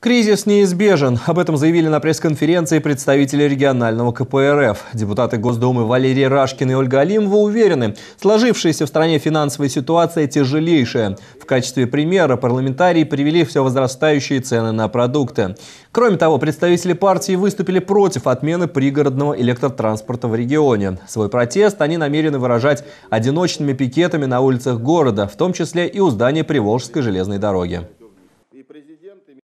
Кризис неизбежен. Об этом заявили на пресс-конференции представители регионального КПРФ. Депутаты Госдумы Валерий Рашкин и Ольга Алимова уверены, сложившаяся в стране финансовая ситуация тяжелейшая. В качестве примера парламентарии привели все возрастающие цены на продукты. Кроме того, представители партии выступили против отмены пригородного электротранспорта в регионе. Свой протест они намерены выражать одиночными пикетами на улицах города, в том числе и у здания Приволжской железной дороги.